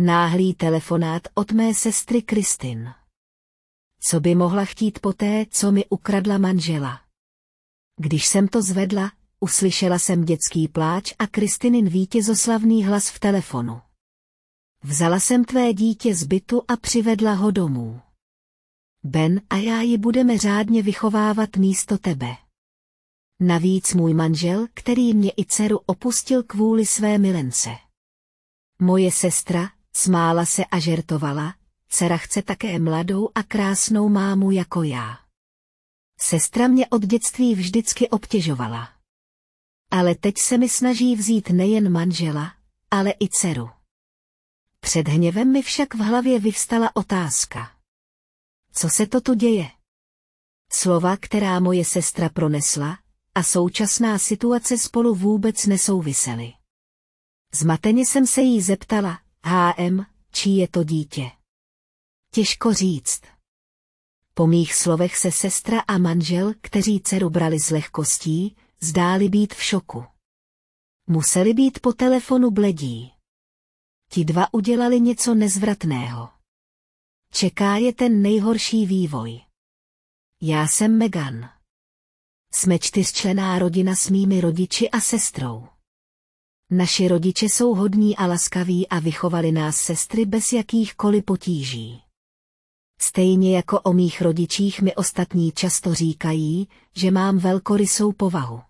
Náhlý telefonát od mé sestry Kristin. Co by mohla chtít poté, co mi ukradla manžela? Když jsem to zvedla, uslyšela jsem dětský pláč a Kristinin vítězoslavný hlas v telefonu. Vzala jsem tvé dítě z bytu a přivedla ho domů. Ben a já ji budeme řádně vychovávat místo tebe. Navíc můj manžel, který mě i dceru opustil kvůli své milence. Moje sestra, Smála se a žertovala, dcera chce také mladou a krásnou mámu jako já. Sestra mě od dětství vždycky obtěžovala. Ale teď se mi snaží vzít nejen manžela, ale i dceru. Před hněvem mi však v hlavě vyvstala otázka. Co se to tu děje? Slova, která moje sestra pronesla, a současná situace spolu vůbec nesouvisely. Zmateně jsem se jí zeptala, HM, čí je to dítě? Těžko říct. Po mých slovech se sestra a manžel, kteří dceru brali s lehkostí, zdáli být v šoku. Museli být po telefonu bledí. Ti dva udělali něco nezvratného. Čeká je ten nejhorší vývoj. Já jsem Megan. Jsme čtyřčlená rodina s mými rodiči a sestrou. Naši rodiče jsou hodní a laskaví a vychovali nás sestry bez jakýchkoliv potíží. Stejně jako o mých rodičích mi ostatní často říkají, že mám velkorysou povahu.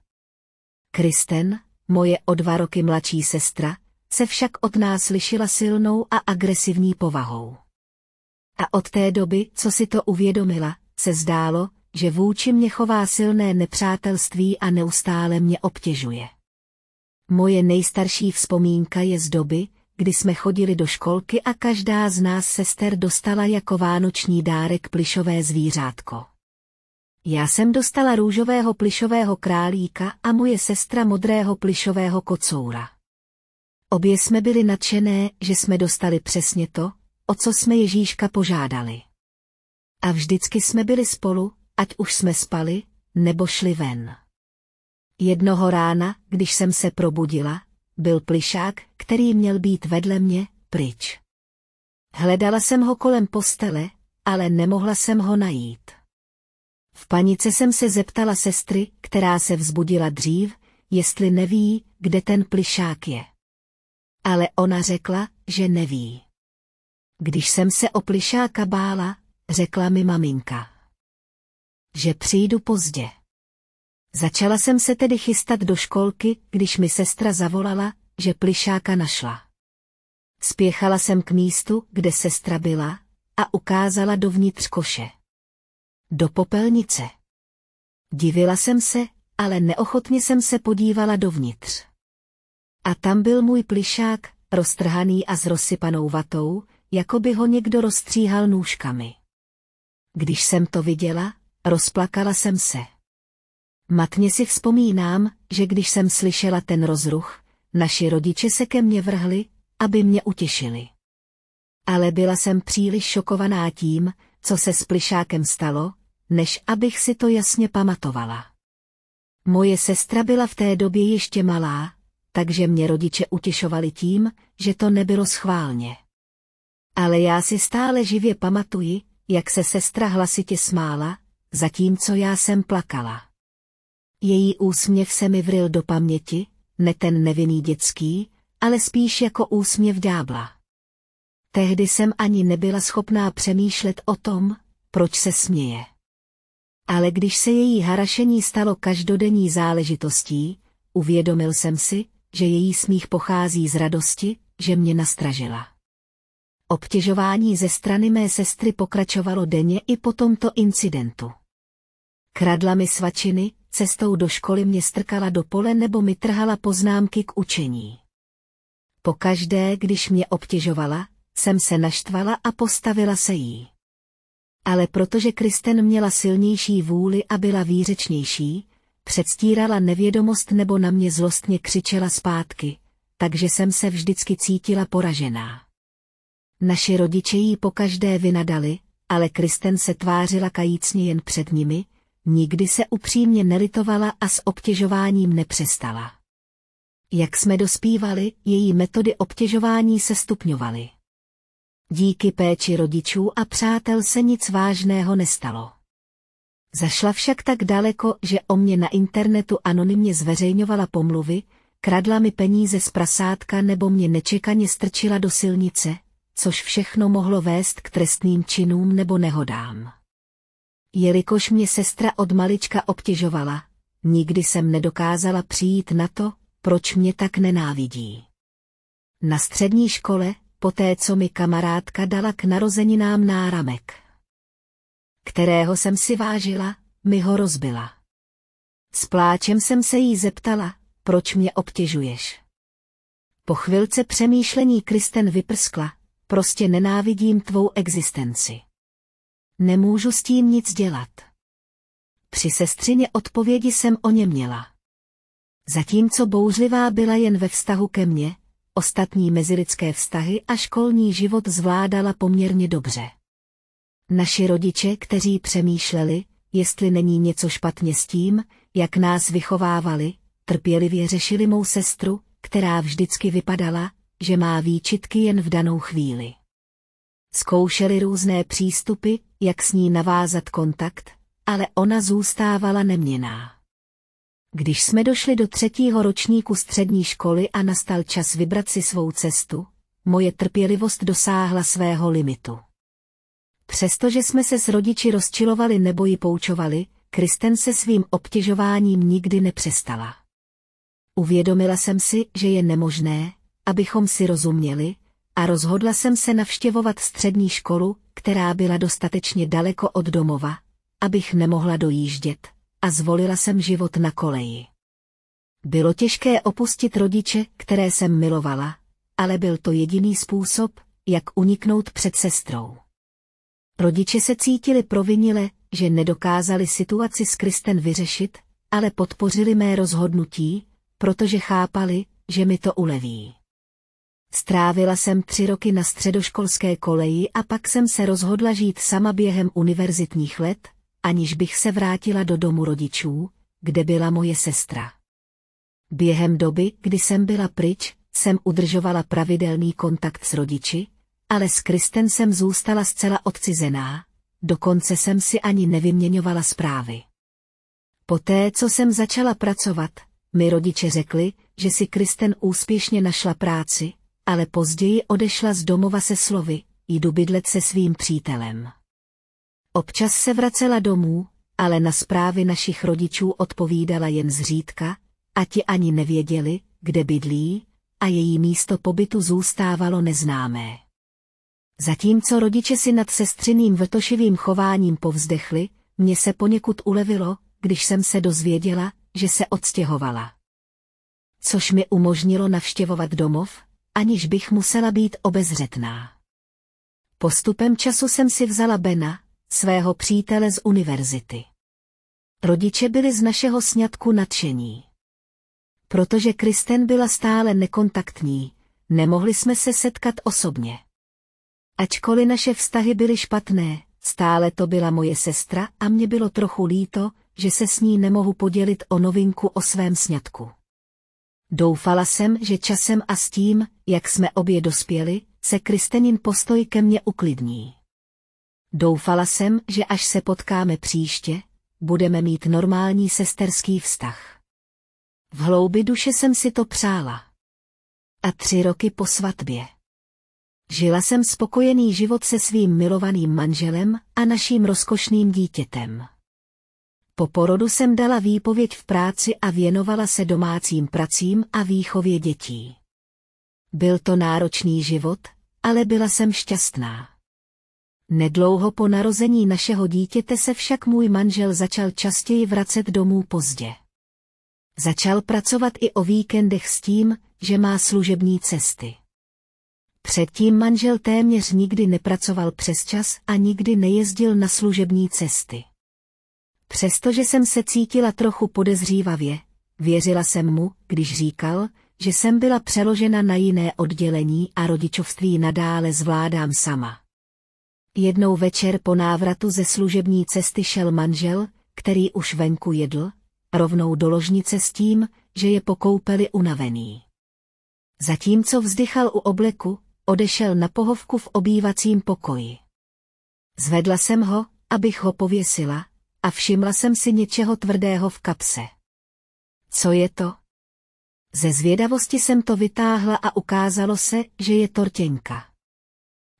Kristen, moje o dva roky mladší sestra, se však od nás lišila silnou a agresivní povahou. A od té doby, co si to uvědomila, se zdálo, že vůči mě chová silné nepřátelství a neustále mě obtěžuje. Moje nejstarší vzpomínka je z doby, kdy jsme chodili do školky a každá z nás sester dostala jako vánoční dárek plišové zvířátko. Já jsem dostala růžového plišového králíka a moje sestra modrého plišového kocoura. Obě jsme byli nadšené, že jsme dostali přesně to, o co jsme Ježíška požádali. A vždycky jsme byli spolu, ať už jsme spali, nebo šli ven. Jednoho rána, když jsem se probudila, byl plišák, který měl být vedle mě, pryč. Hledala jsem ho kolem postele, ale nemohla jsem ho najít. V panice jsem se zeptala sestry, která se vzbudila dřív, jestli neví, kde ten plišák je. Ale ona řekla, že neví. Když jsem se o plišáka bála, řekla mi maminka, že přijdu pozdě. Začala jsem se tedy chystat do školky, když mi sestra zavolala, že plišáka našla. Spěchala jsem k místu, kde sestra byla, a ukázala dovnitř koše. Do popelnice. Divila jsem se, ale neochotně jsem se podívala dovnitř. A tam byl můj plišák, roztrhaný a s rozsypanou vatou, jako by ho někdo rozstříhal nůžkami. Když jsem to viděla, rozplakala jsem se. Matně si vzpomínám, že když jsem slyšela ten rozruch, naši rodiče se ke mně vrhli, aby mě utěšili. Ale byla jsem příliš šokovaná tím, co se s plišákem stalo, než abych si to jasně pamatovala. Moje sestra byla v té době ještě malá, takže mě rodiče utěšovali tím, že to nebylo schválně. Ale já si stále živě pamatuji, jak se sestra hlasitě smála, zatímco já jsem plakala. Její úsměv se mi vril do paměti, ne ten nevinný dětský, ale spíš jako úsměv ďábla. Tehdy jsem ani nebyla schopná přemýšlet o tom, proč se směje. Ale když se její harašení stalo každodenní záležitostí, uvědomil jsem si, že její smích pochází z radosti, že mě nastražila. Obtěžování ze strany mé sestry pokračovalo denně i po tomto incidentu. Kradla mi svačiny, cestou do školy mě strkala do pole nebo mi trhala poznámky k učení. Po každé, když mě obtěžovala, jsem se naštvala a postavila se jí. Ale protože Kristen měla silnější vůli a byla výřečnější, předstírala nevědomost nebo na mě zlostně křičela zpátky, takže jsem se vždycky cítila poražená. Naši rodiče jí pokaždé vynadali, ale Kristen se tvářila kajícně jen před nimi, Nikdy se upřímně nelitovala a s obtěžováním nepřestala. Jak jsme dospívali, její metody obtěžování se stupňovaly. Díky péči rodičů a přátel se nic vážného nestalo. Zašla však tak daleko, že o mě na internetu anonymně zveřejňovala pomluvy, kradla mi peníze z prasátka nebo mě nečekaně strčila do silnice, což všechno mohlo vést k trestným činům nebo nehodám. Jelikož mě sestra od malička obtěžovala, nikdy jsem nedokázala přijít na to, proč mě tak nenávidí. Na střední škole, poté co mi kamarádka dala k narozeninám náramek, kterého jsem si vážila, mi ho rozbila. S pláčem jsem se jí zeptala, proč mě obtěžuješ. Po chvilce přemýšlení Kristen vyprskla, prostě nenávidím tvou existenci. Nemůžu s tím nic dělat. Při sestřině odpovědi jsem o ně měla. Zatímco bouřlivá byla jen ve vztahu ke mně, ostatní mezilidské vztahy a školní život zvládala poměrně dobře. Naši rodiče, kteří přemýšleli, jestli není něco špatně s tím, jak nás vychovávali, trpělivě řešili mou sestru, která vždycky vypadala, že má výčitky jen v danou chvíli. Zkoušeli různé přístupy, jak s ní navázat kontakt, ale ona zůstávala neměná. Když jsme došli do třetího ročníku střední školy a nastal čas vybrat si svou cestu, moje trpělivost dosáhla svého limitu. Přestože jsme se s rodiči rozčilovali nebo ji poučovali, Kristen se svým obtěžováním nikdy nepřestala. Uvědomila jsem si, že je nemožné, abychom si rozuměli, a rozhodla jsem se navštěvovat střední školu, která byla dostatečně daleko od domova, abych nemohla dojíždět, a zvolila jsem život na koleji. Bylo těžké opustit rodiče, které jsem milovala, ale byl to jediný způsob, jak uniknout před sestrou. Rodiče se cítili provinile, že nedokázali situaci s Kristen vyřešit, ale podpořili mé rozhodnutí, protože chápali, že mi to uleví. Strávila jsem tři roky na středoškolské koleji a pak jsem se rozhodla žít sama během univerzitních let, aniž bych se vrátila do domu rodičů, kde byla moje sestra. Během doby, kdy jsem byla pryč, jsem udržovala pravidelný kontakt s rodiči, ale s Kristen jsem zůstala zcela odcizená, dokonce jsem si ani nevyměňovala zprávy. Poté, co jsem začala pracovat, mi rodiče řekli, že si Kristen úspěšně našla práci, ale později odešla z domova se slovy, jdu bydlet se svým přítelem. Občas se vracela domů, ale na zprávy našich rodičů odpovídala jen zřídka, a ti ani nevěděli, kde bydlí, a její místo pobytu zůstávalo neznámé. Zatímco rodiče si nad sestřiným vltošivým chováním povzdechli, mě se poněkud ulevilo, když jsem se dozvěděla, že se odstěhovala. Což mi umožnilo navštěvovat domov, aniž bych musela být obezřetná. Postupem času jsem si vzala Bena, svého přítele z univerzity. Rodiče byli z našeho sňatku nadšení. Protože Kristen byla stále nekontaktní, nemohli jsme se setkat osobně. Ačkoliv naše vztahy byly špatné, stále to byla moje sestra a mě bylo trochu líto, že se s ní nemohu podělit o novinku o svém sňatku. Doufala jsem, že časem a s tím, jak jsme obě dospěli, se Kristenin postoj ke mně uklidní. Doufala jsem, že až se potkáme příště, budeme mít normální sesterský vztah. V hloubi duše jsem si to přála. A tři roky po svatbě. Žila jsem spokojený život se svým milovaným manželem a naším rozkošným dítětem. Po porodu jsem dala výpověď v práci a věnovala se domácím pracím a výchově dětí. Byl to náročný život, ale byla jsem šťastná. Nedlouho po narození našeho dítěte se však můj manžel začal častěji vracet domů pozdě. Začal pracovat i o víkendech s tím, že má služební cesty. Předtím manžel téměř nikdy nepracoval přes čas a nikdy nejezdil na služební cesty. Přestože jsem se cítila trochu podezřívavě, věřila jsem mu, když říkal, že jsem byla přeložena na jiné oddělení a rodičovství nadále zvládám sama. Jednou večer po návratu ze služební cesty šel manžel, který už venku jedl, rovnou do ložnice s tím, že je pokoupeli unavený. Zatímco vzdychal u obleku, odešel na pohovku v obývacím pokoji. Zvedla jsem ho, abych ho pověsila, a všimla jsem si něčeho tvrdého v kapse. Co je to? Ze zvědavosti jsem to vytáhla a ukázalo se, že je tortěnka.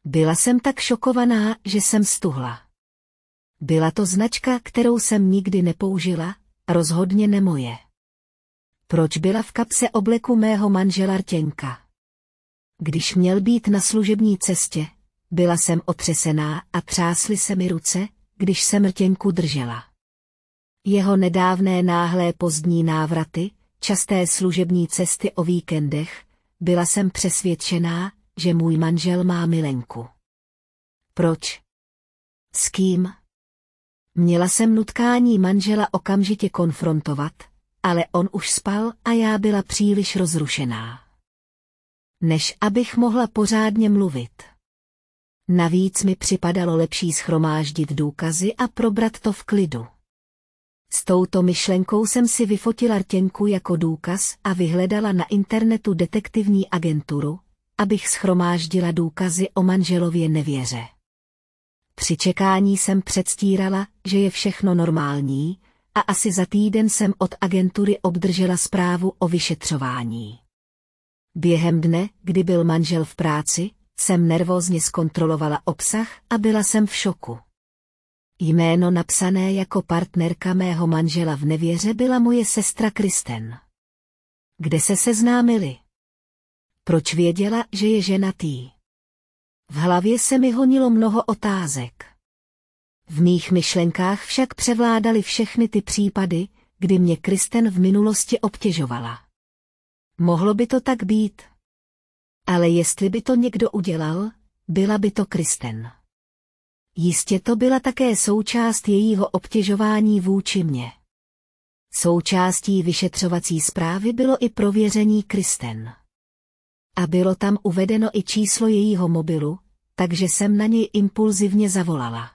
Byla jsem tak šokovaná, že jsem stuhla. Byla to značka, kterou jsem nikdy nepoužila, rozhodně nemoje. Proč byla v kapse obleku mého manžela rtěnka? Když měl být na služební cestě, byla jsem otřesená a třásly se mi ruce, když se mrtěnku držela. Jeho nedávné náhlé pozdní návraty, časté služební cesty o víkendech, byla jsem přesvědčená, že můj manžel má milenku. Proč? S kým? Měla jsem nutkání manžela okamžitě konfrontovat, ale on už spal a já byla příliš rozrušená. Než abych mohla pořádně mluvit. Navíc mi připadalo lepší schromáždit důkazy a probrat to v klidu. S touto myšlenkou jsem si vyfotila rtěnku jako důkaz a vyhledala na internetu detektivní agenturu, abych schromáždila důkazy o manželově nevěře. Při čekání jsem předstírala, že je všechno normální, a asi za týden jsem od agentury obdržela zprávu o vyšetřování. Během dne, kdy byl manžel v práci, jsem nervózně zkontrolovala obsah a byla jsem v šoku. Jméno napsané jako partnerka mého manžela v nevěře byla moje sestra Kristen. Kde se seznámili? Proč věděla, že je ženatý? V hlavě se mi honilo mnoho otázek. V mých myšlenkách však převládaly všechny ty případy, kdy mě Kristen v minulosti obtěžovala. Mohlo by to tak být? Ale jestli by to někdo udělal, byla by to Kristen. Jistě to byla také součást jejího obtěžování vůči mně. Součástí vyšetřovací zprávy bylo i prověření Kristen. A bylo tam uvedeno i číslo jejího mobilu, takže jsem na něj impulzivně zavolala.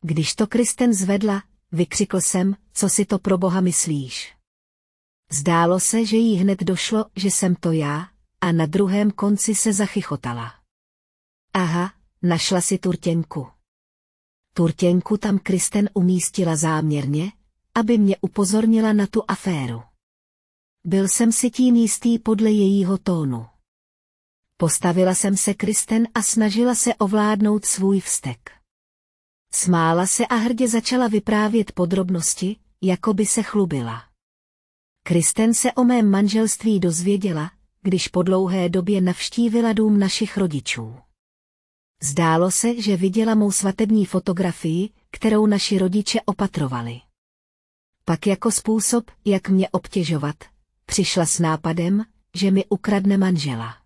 Když to Kristen zvedla, vykřikl jsem, co si to pro boha myslíš. Zdálo se, že jí hned došlo, že jsem to já, a na druhém konci se zachychotala. Aha, našla si turtěnku. Turtěnku tam Kristen umístila záměrně, aby mě upozornila na tu aféru. Byl jsem si tím jistý podle jejího tónu. Postavila jsem se Kristen a snažila se ovládnout svůj vztek. Smála se a hrdě začala vyprávět podrobnosti, jako by se chlubila. Kristen se o mém manželství dozvěděla, když po dlouhé době navštívila dům našich rodičů. Zdálo se, že viděla mou svatební fotografii, kterou naši rodiče opatrovali. Pak jako způsob, jak mě obtěžovat, přišla s nápadem, že mi ukradne manžela.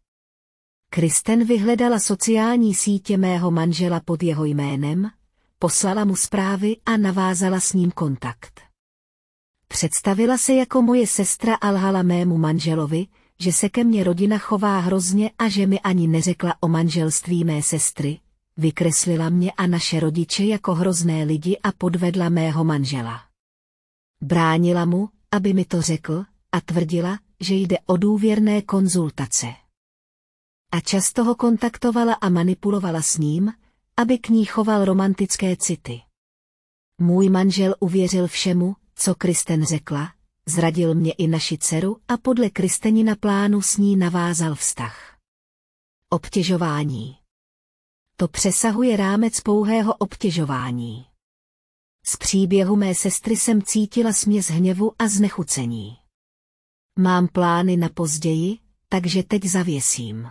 Kristen vyhledala sociální sítě mého manžela pod jeho jménem, poslala mu zprávy a navázala s ním kontakt. Představila se jako moje sestra a lhala mému manželovi, že se ke mně rodina chová hrozně a že mi ani neřekla o manželství mé sestry. Vykreslila mě a naše rodiče jako hrozné lidi a podvedla mého manžela. Bránila mu, aby mi to řekl, a tvrdila, že jde o důvěrné konzultace. A často ho kontaktovala a manipulovala s ním, aby k ní choval romantické city. Můj manžel uvěřil všemu, co Kristen řekla, zradil mě i naši dceru a podle Kristenina plánu s ní navázal vztah. Obtěžování To přesahuje rámec pouhého obtěžování. Z příběhu mé sestry jsem cítila směs hněvu a znechucení. Mám plány na později, takže teď zavěsím.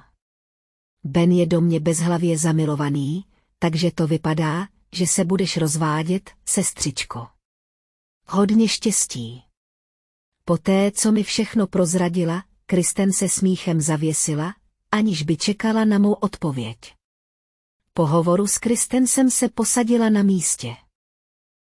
Ben je do mě bezhlavě zamilovaný, takže to vypadá, že se budeš rozvádět, sestřičko. Hodně štěstí. Poté, co mi všechno prozradila, Kristen se smíchem zavěsila, aniž by čekala na mou odpověď. Po hovoru s Kristen jsem se posadila na místě.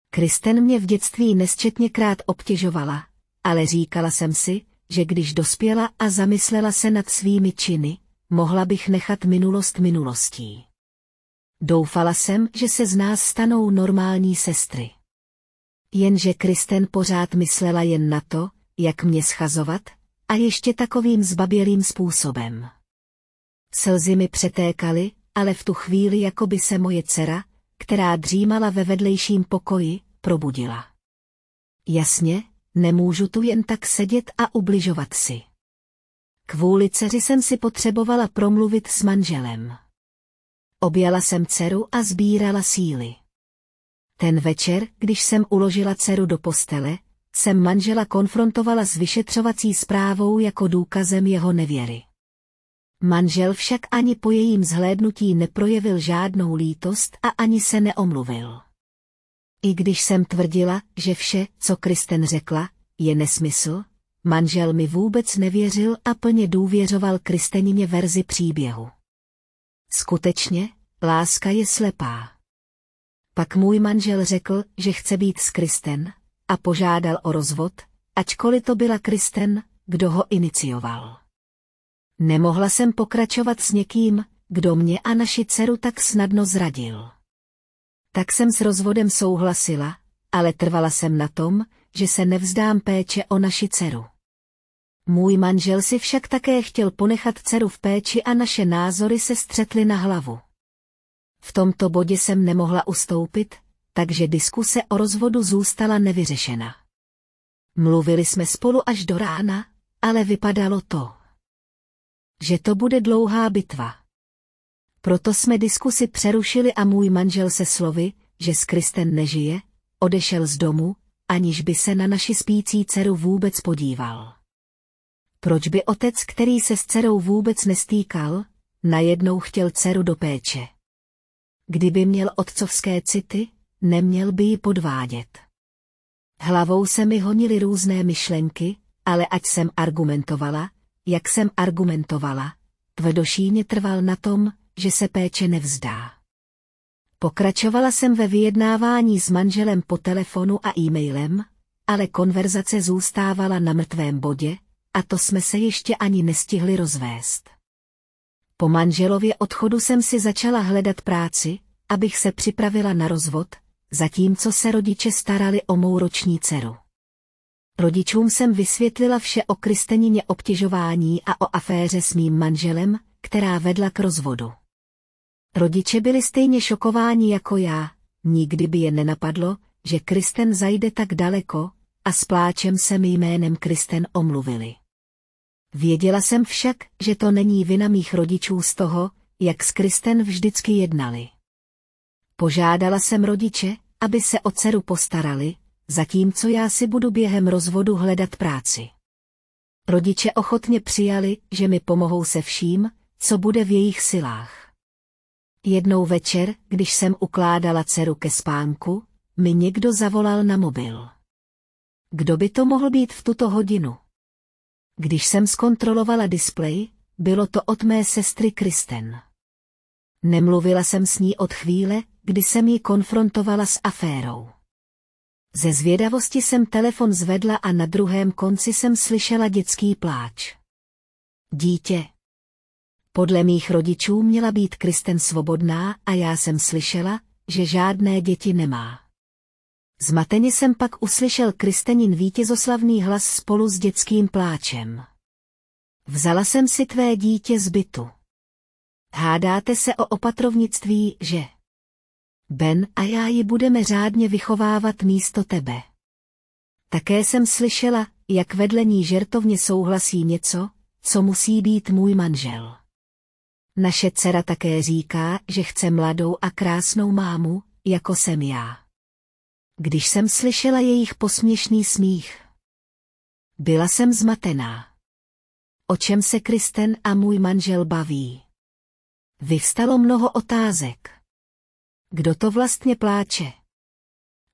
Kristen mě v dětství nesčetněkrát obtěžovala, ale říkala jsem si, že když dospěla a zamyslela se nad svými činy, mohla bych nechat minulost minulostí. Doufala jsem, že se z nás stanou normální sestry. Jenže Kristen pořád myslela jen na to, jak mě schazovat, a ještě takovým zbabělým způsobem. Slzy mi přetékaly, ale v tu chvíli jako by se moje dcera, která dřímala ve vedlejším pokoji, probudila. Jasně, nemůžu tu jen tak sedět a ubližovat si. Kvůli dceři jsem si potřebovala promluvit s manželem. Objala jsem dceru a sbírala síly. Ten večer, když jsem uložila dceru do postele, jsem manžela konfrontovala s vyšetřovací zprávou jako důkazem jeho nevěry. Manžel však ani po jejím zhlédnutí neprojevil žádnou lítost a ani se neomluvil. I když jsem tvrdila, že vše, co Kristen řekla, je nesmysl, manžel mi vůbec nevěřil a plně důvěřoval Kristenině verzi příběhu. Skutečně, láska je slepá. Pak můj manžel řekl, že chce být s Kristen, a požádal o rozvod, ačkoliv to byla Kristen, kdo ho inicioval. Nemohla jsem pokračovat s někým, kdo mě a naši dceru tak snadno zradil. Tak jsem s rozvodem souhlasila, ale trvala jsem na tom, že se nevzdám péče o naši dceru. Můj manžel si však také chtěl ponechat dceru v péči a naše názory se střetly na hlavu. V tomto bodě jsem nemohla ustoupit, takže diskuse o rozvodu zůstala nevyřešena. Mluvili jsme spolu až do rána, ale vypadalo to, že to bude dlouhá bitva. Proto jsme diskusi přerušili a můj manžel se slovy, že s Kristen nežije, odešel z domu, aniž by se na naši spící dceru vůbec podíval. Proč by otec, který se s dcerou vůbec nestýkal, najednou chtěl dceru do péče? Kdyby měl otcovské city, neměl by ji podvádět. Hlavou se mi honily různé myšlenky, ale ať jsem argumentovala, jak jsem argumentovala, tvrdošíně trval na tom, že se péče nevzdá. Pokračovala jsem ve vyjednávání s manželem po telefonu a e-mailem, ale konverzace zůstávala na mrtvém bodě, a to jsme se ještě ani nestihli rozvést. Po manželově odchodu jsem si začala hledat práci, abych se připravila na rozvod, zatímco se rodiče starali o mou roční dceru. Rodičům jsem vysvětlila vše o krystenině obtěžování a o aféře s mým manželem, která vedla k rozvodu. Rodiče byli stejně šokováni jako já, nikdy by je nenapadlo, že Kristen zajde tak daleko, a s pláčem se mi jménem Kristen omluvili. Věděla jsem však, že to není vina mých rodičů z toho, jak s Kristen vždycky jednali. Požádala jsem rodiče, aby se o dceru postarali, zatímco já si budu během rozvodu hledat práci. Rodiče ochotně přijali, že mi pomohou se vším, co bude v jejich silách. Jednou večer, když jsem ukládala dceru ke spánku, mi někdo zavolal na mobil. Kdo by to mohl být v tuto hodinu? Když jsem zkontrolovala displej, bylo to od mé sestry Kristen. Nemluvila jsem s ní od chvíle, kdy jsem ji konfrontovala s aférou. Ze zvědavosti jsem telefon zvedla a na druhém konci jsem slyšela dětský pláč. Dítě. Podle mých rodičů měla být Kristen svobodná a já jsem slyšela, že žádné děti nemá. Zmateně jsem pak uslyšel Kristenin vítězoslavný hlas spolu s dětským pláčem. Vzala jsem si tvé dítě z bytu. Hádáte se o opatrovnictví, že? Ben a já ji budeme řádně vychovávat místo tebe. Také jsem slyšela, jak vedle ní žertovně souhlasí něco, co musí být můj manžel. Naše dcera také říká, že chce mladou a krásnou mámu, jako jsem já. Když jsem slyšela jejich posměšný smích, byla jsem zmatená. O čem se Kristen a můj manžel baví? Vyvstalo mnoho otázek. Kdo to vlastně pláče?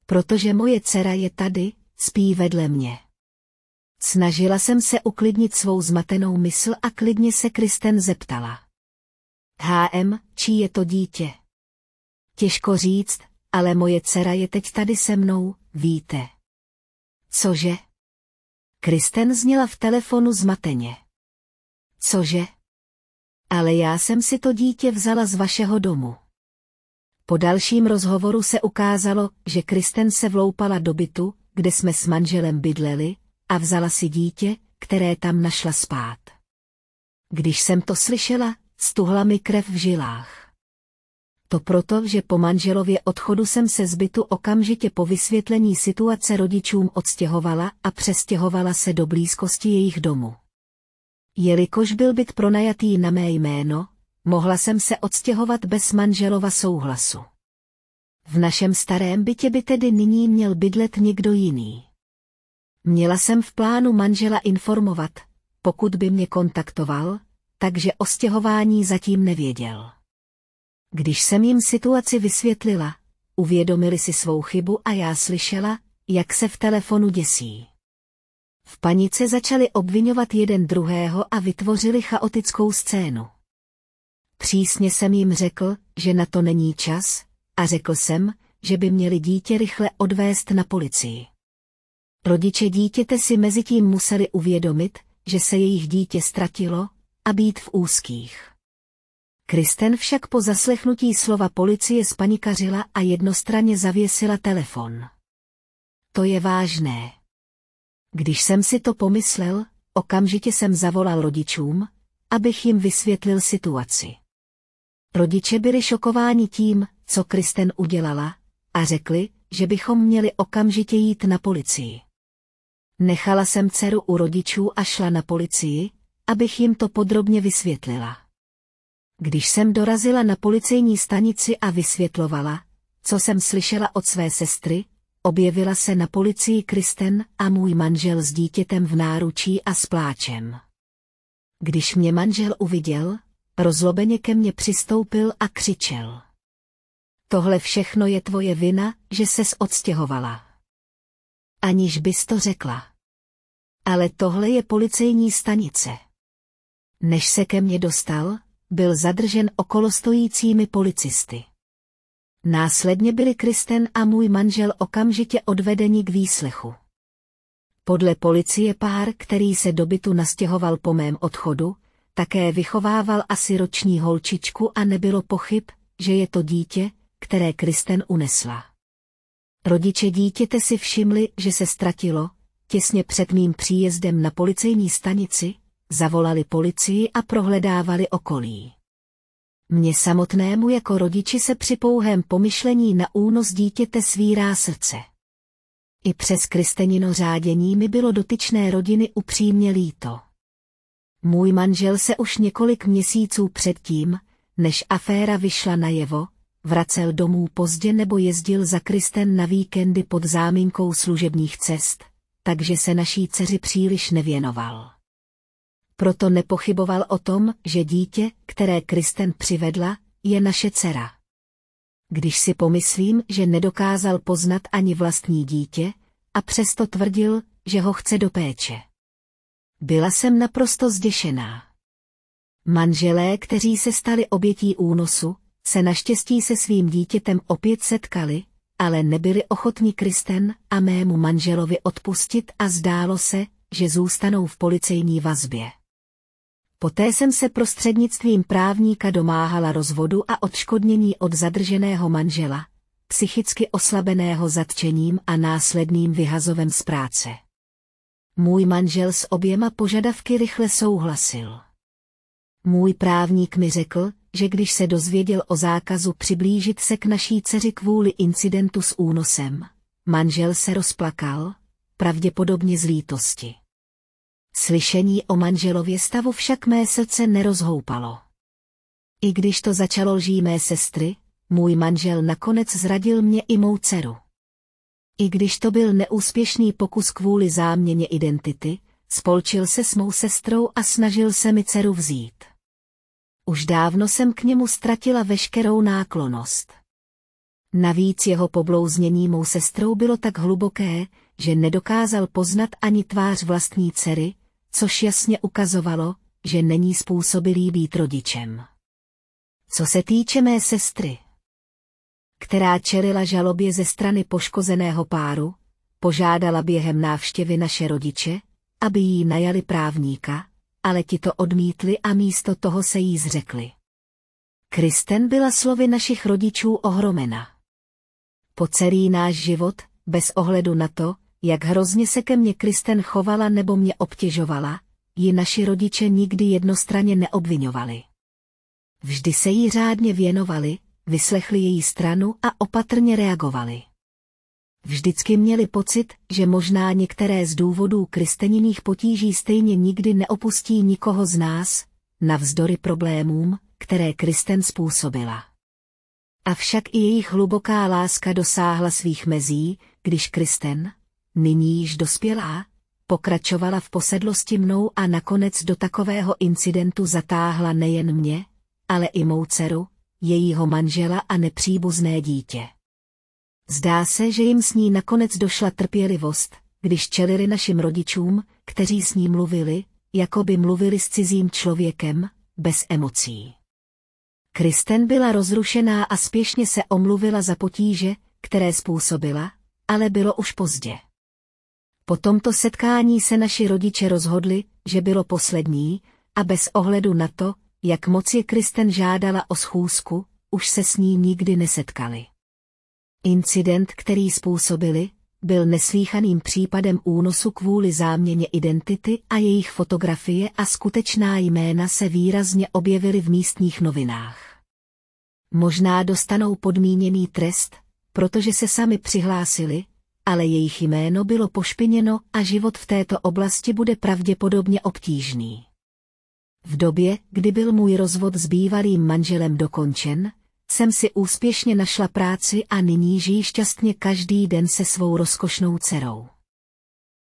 Protože moje dcera je tady, spí vedle mě. Snažila jsem se uklidnit svou zmatenou mysl a klidně se Kristen zeptala. HM, čí je to dítě? Těžko říct, ale moje dcera je teď tady se mnou, víte. Cože? Kristen zněla v telefonu zmateně. Cože? Ale já jsem si to dítě vzala z vašeho domu. Po dalším rozhovoru se ukázalo, že Kristen se vloupala do bytu, kde jsme s manželem bydleli, a vzala si dítě, které tam našla spát. Když jsem to slyšela, stuhla mi krev v žilách. To proto, že po manželově odchodu jsem se z bytu okamžitě po vysvětlení situace rodičům odstěhovala a přestěhovala se do blízkosti jejich domu. Jelikož byl byt pronajatý na mé jméno, Mohla jsem se odstěhovat bez manželova souhlasu. V našem starém bytě by tedy nyní měl bydlet někdo jiný. Měla jsem v plánu manžela informovat, pokud by mě kontaktoval, takže o stěhování zatím nevěděl. Když jsem jim situaci vysvětlila, uvědomili si svou chybu a já slyšela, jak se v telefonu děsí. V panice začali obvinovat jeden druhého a vytvořili chaotickou scénu. Přísně jsem jim řekl, že na to není čas, a řekl jsem, že by měli dítě rychle odvést na policii. Rodiče dítěte si mezi tím museli uvědomit, že se jejich dítě ztratilo a být v úzkých. Kristen však po zaslechnutí slova policie spanikařila a jednostranně zavěsila telefon. To je vážné. Když jsem si to pomyslel, okamžitě jsem zavolal rodičům, abych jim vysvětlil situaci. Rodiče byli šokováni tím, co Kristen udělala, a řekli, že bychom měli okamžitě jít na policii. Nechala jsem dceru u rodičů a šla na policii, abych jim to podrobně vysvětlila. Když jsem dorazila na policejní stanici a vysvětlovala, co jsem slyšela od své sestry, objevila se na policii Kristen a můj manžel s dítětem v náručí a s pláčem. Když mě manžel uviděl, rozlobeně ke mně přistoupil a křičel. Tohle všechno je tvoje vina, že ses odstěhovala. Aniž bys to řekla. Ale tohle je policejní stanice. Než se ke mně dostal, byl zadržen okolo stojícími policisty. Následně byli Kristen a můj manžel okamžitě odvedeni k výslechu. Podle policie pár, který se do bytu nastěhoval po mém odchodu, také vychovával asi roční holčičku a nebylo pochyb, že je to dítě, které Kristen unesla. Rodiče dítěte si všimli, že se ztratilo, těsně před mým příjezdem na policejní stanici, zavolali policii a prohledávali okolí. Mně samotnému jako rodiči se při pouhém pomyšlení na únos dítěte svírá srdce. I přes Kristenino řádění mi bylo dotyčné rodiny upřímně líto. Můj manžel se už několik měsíců předtím, než aféra vyšla najevo, vracel domů pozdě nebo jezdil za Kristen na víkendy pod záminkou služebních cest, takže se naší dceři příliš nevěnoval. Proto nepochyboval o tom, že dítě, které Kristen přivedla, je naše dcera. Když si pomyslím, že nedokázal poznat ani vlastní dítě, a přesto tvrdil, že ho chce do péče. Byla jsem naprosto zděšená. Manželé, kteří se stali obětí únosu, se naštěstí se svým dítětem opět setkali, ale nebyli ochotní Kristen a mému manželovi odpustit a zdálo se, že zůstanou v policejní vazbě. Poté jsem se prostřednictvím právníka domáhala rozvodu a odškodnění od zadrženého manžela, psychicky oslabeného zatčením a následným vyhazovem z práce. Můj manžel s oběma požadavky rychle souhlasil. Můj právník mi řekl, že když se dozvěděl o zákazu přiblížit se k naší dceři kvůli incidentu s únosem, manžel se rozplakal, pravděpodobně z lítosti. Slyšení o manželově stavu však mé srdce nerozhoupalo. I když to začalo lží mé sestry, můj manžel nakonec zradil mě i mou dceru. I když to byl neúspěšný pokus kvůli záměně identity, spolčil se s mou sestrou a snažil se mi dceru vzít. Už dávno jsem k němu ztratila veškerou náklonost. Navíc jeho poblouznění mou sestrou bylo tak hluboké, že nedokázal poznat ani tvář vlastní dcery, což jasně ukazovalo, že není způsobilý být rodičem. Co se týče mé sestry, která čelila žalobě ze strany poškozeného páru, požádala během návštěvy naše rodiče, aby jí najali právníka, ale ti to odmítli a místo toho se jí zřekli. Kristen byla slovy našich rodičů ohromena. Po celý náš život, bez ohledu na to, jak hrozně se ke mně Kristen chovala nebo mě obtěžovala, ji naši rodiče nikdy jednostranně neobvinovali. Vždy se jí řádně věnovali, vyslechli její stranu a opatrně reagovali. Vždycky měli pocit, že možná některé z důvodů kristeniných potíží stejně nikdy neopustí nikoho z nás, navzdory problémům, které Kristen způsobila. Avšak i jejich hluboká láska dosáhla svých mezí, když Kristen, nyní již dospělá, pokračovala v posedlosti mnou a nakonec do takového incidentu zatáhla nejen mě, ale i mou dceru, jejího manžela a nepříbuzné dítě. Zdá se, že jim s ní nakonec došla trpělivost, když čelili našim rodičům, kteří s ní mluvili, jako by mluvili s cizím člověkem, bez emocí. Kristen byla rozrušená a spěšně se omluvila za potíže, které způsobila, ale bylo už pozdě. Po tomto setkání se naši rodiče rozhodli, že bylo poslední, a bez ohledu na to, jak moc je Kristen žádala o schůzku, už se s ní nikdy nesetkali. Incident, který způsobili, byl neslíchaným případem únosu kvůli záměně identity a jejich fotografie a skutečná jména se výrazně objevily v místních novinách. Možná dostanou podmíněný trest, protože se sami přihlásili, ale jejich jméno bylo pošpiněno a život v této oblasti bude pravděpodobně obtížný. V době, kdy byl můj rozvod s bývalým manželem dokončen, jsem si úspěšně našla práci a nyní žiji šťastně každý den se svou rozkošnou dcerou.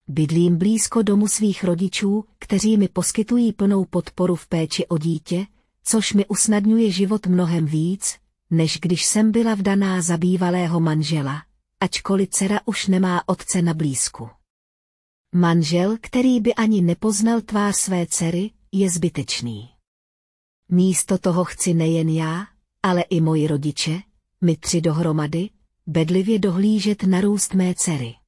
Bydlím blízko domu svých rodičů, kteří mi poskytují plnou podporu v péči o dítě, což mi usnadňuje život mnohem víc, než když jsem byla vdaná za bývalého manžela, ačkoliv dcera už nemá otce na blízku. Manžel, který by ani nepoznal tvář své dcery, je zbytečný. Místo toho chci nejen já, ale i moji rodiče, my tři dohromady, bedlivě dohlížet na růst mé dcery.